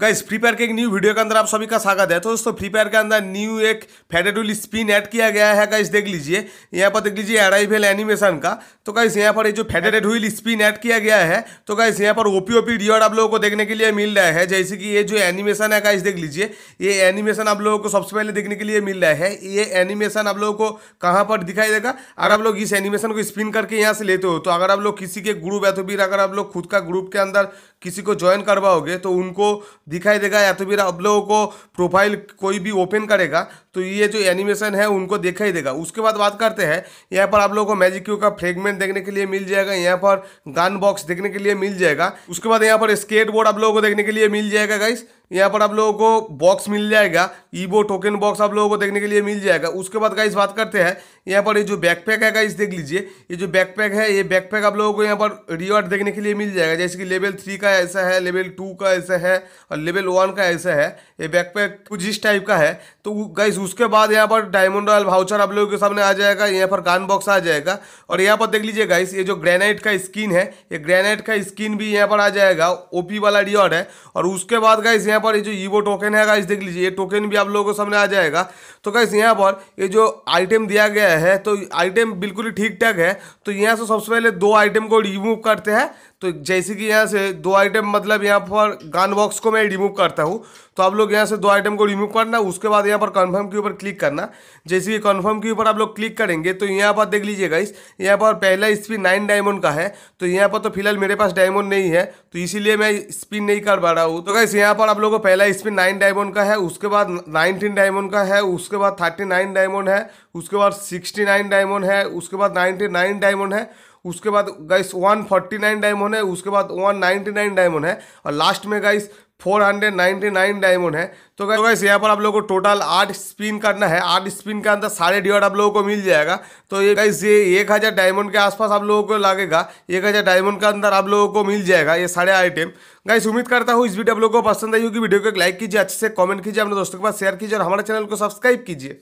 guys free fire के एक new video के अंदर आप सभी का स्वागत है तो दोस्तों फ्री फायर के अंदर न्यू एक फेडेडुल स्पिन ऐड किया गया है गाइस देख लीजिए यहाँ पर देख लीजिए अराइवल एनिमेशन का तो गाइस यहाँ पर ये जो फेडेडेड हुई स्पिन ऐड किया गया है तो गाइस यहाँ पर ओपी ओपी रिवॉर्ड आप लोगों को देखने के लिए मिल रहा है जैसे कि ये जो एनिमेशन है गाइस देख लीजिए ये एनिमेशन आप लोगों को सबसे पहले देखने के लिए मिल रहा है ये एनिमेशन आप लोगों को कहाँ पर दिखाई देगा अगर आप लोग इस एनिमेशन को स्पिन करके यहाँ से लेते हो तो अगर आप लोग किसी के ग्रुप या तो फिर अगर आप लोग खुद का ग्रुप के अंदर किसी को ज्वाइन करवाओगे तो उनको दिखाई देगा या तो फिर आप लोगों को प्रोफाइल कोई भी ओपन करेगा तो ये जो एनिमेशन है उनको देखा ही देगा उसके बाद बात करते हैं यहाँ पर आप लोगों को मैजिक क्यू का फ्रेगमेंट देखने के लिए मिल जाएगा यहाँ पर गन बॉक्स देखने के लिए मिल जाएगा उसके बाद यहाँ पर स्केट बोर्ड आप लोगों को देखने के लिए मिल जाएगा गाइस यहाँ पर आप लोगों को बॉक्स मिल जाएगा ईबो टोकन बॉक्स आप लोगों को देखने के लिए मिल जाएगा उसके बाद गाइस बात करते हैं यहाँ पर ये जो बैकपैक है गाइस देख लीजिए ये जो बैकपैक है ये बैकपैक आप लोगों को यहाँ पर रिवॉर्ड देखने के लिए मिल जाएगा जैसे कि लेवल थ्री का ऐसा है लेवल टू का ऐसा है और लेवल वन का ऐसा है ये बैकपैक कुछ इस टाइप का है तो गाइस उसके बाद यहाँ पर डायमंड रॉयल भाउचर आप लोगों के सामने आ जाएगा यहाँ पर गान बॉक्स आ जाएगा और यहाँ पर देख लीजिए गाइस ये जो ग्रेनाइट का स्किन है ये ग्रेनाइट का स्किन भी यहाँ पर आ जाएगा ओपी वाला रिवॉर्ड है और उसके बाद गाइस यहाँ पर ये जो ईवो टोकन है गाइस देख लीजिए ये टोकन भी आप लोगों के सामने आ जाएगा तो गाइस यहाँ पर ये जो आइटम दिया गया है तो आइटम बिल्कुल ही ठीक ठाक है तो यहाँ से सबसे पहले दो आइटम को रिमूव करते हैं तो जैसे कि यहाँ से दो आइटम मतलब यहाँ पर गान बॉक्स को मैं रिमूव करता हूँ तो आप लोग यहाँ से दो आइटम को रिमूव करना उसके बाद यहाँ पर कन्फर्म के ऊपर क्लिक करना जैसे कि कन्फर्म के ऊपर आप लोग क्लिक करेंगे तो यहाँ पर देख लीजिएगा इस यहाँ पर पहला स्पिन नाइन डायमंड का है तो यहाँ पर तो फिलहाल मेरे पास डायमंड नहीं है तो इसीलिए मैं स्पिन नहीं कर पा रहा हूँ तो गाइस यहाँ पर आप लोगों को पहला स्पिन नाइन डायमंड का है उसके बाद नाइनटीन डायमंड का है उसके बाद थर्टी नाइन डायमंड है उसके बाद सिक्सटी नाइन डायमंड है उसके बाद नाइन्टी नाइन डायमंड है उसके बाद गाइस 149 डायमंड है उसके बाद 199 डायमंड है और लास्ट में गाइस 499 डायमंड है तो गाइस गाइस तो यहाँ पर आप लोगों को टोटल आठ स्पिन करना है आठ स्पिन के अंदर सारे डिवाइड आप लोगों को मिल जाएगा तो ये गाइस ये एक हज़ार डायमंड के आसपास आप लोगों को लगेगा एक हज़ार डायमंड के अंदर आप लोगों को मिल जाएगा ये सारे आइटम गाइस उम्मीद करता हूँ इस वीडियो आप लोगों को पसंद आई होगी वीडियो को एक लाइक कीजिए अच्छे से कमेंट कीजिए अपने दोस्तों के पास शेयर कीजिए और हमारे चैनल को सब्सक्राइब कीजिए